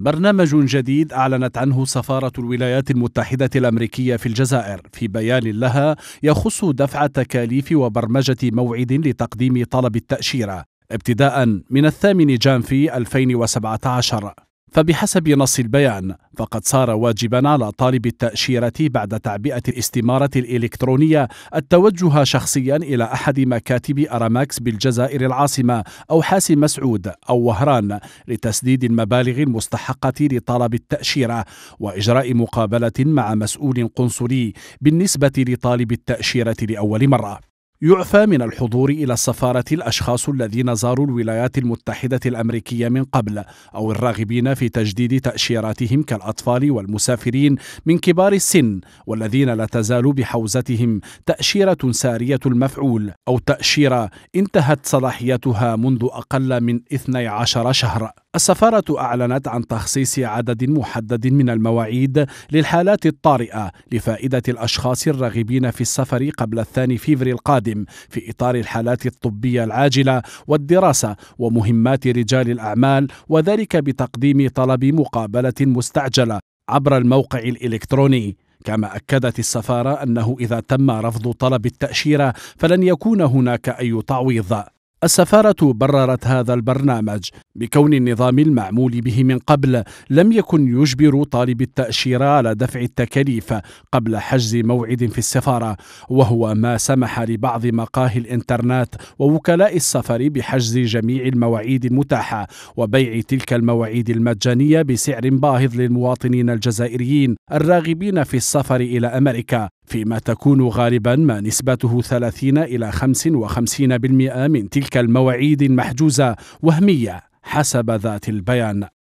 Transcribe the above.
برنامج جديد أعلنت عنه سفارة الولايات المتحدة الأمريكية في الجزائر في بيان لها يخص دفع تكاليف وبرمجة موعد لتقديم طلب التأشيرة ابتداء من الثامن جانفي 2017 فبحسب نص البيان فقد صار واجبا على طالب التأشيرة بعد تعبئة الاستمارة الإلكترونية التوجه شخصيا إلى أحد مكاتب أراماكس بالجزائر العاصمة أو حاس مسعود أو وهران لتسديد المبالغ المستحقة لطلب التأشيرة وإجراء مقابلة مع مسؤول قنصلي بالنسبة لطالب التأشيرة لأول مرة يعفى من الحضور إلى السفارة الأشخاص الذين زاروا الولايات المتحدة الأمريكية من قبل أو الراغبين في تجديد تأشيراتهم كالأطفال والمسافرين من كبار السن والذين لا تزال بحوزتهم تأشيرة سارية المفعول أو تأشيرة انتهت صلاحيتها منذ أقل من 12 شهر السفارة أعلنت عن تخصيص عدد محدد من المواعيد للحالات الطارئة لفائدة الأشخاص الراغبين في السفر قبل الثاني فيفري القادم في إطار الحالات الطبية العاجلة والدراسة ومهمات رجال الأعمال وذلك بتقديم طلب مقابلة مستعجلة عبر الموقع الإلكتروني كما أكدت السفارة أنه إذا تم رفض طلب التأشيرة فلن يكون هناك أي تعويض السفارة بررت هذا البرنامج بكون النظام المعمول به من قبل لم يكن يجبر طالب التأشيرة على دفع التكاليف قبل حجز موعد في السفارة وهو ما سمح لبعض مقاهي الإنترنت ووكلاء السفر بحجز جميع المواعيد المتاحة وبيع تلك المواعيد المجانية بسعر باهظ للمواطنين الجزائريين الراغبين في السفر إلى أمريكا فيما تكون غالبا ما نسبته 30 إلى 55% من تلك المواعيد المحجوزة وهمية حسب ذات البيان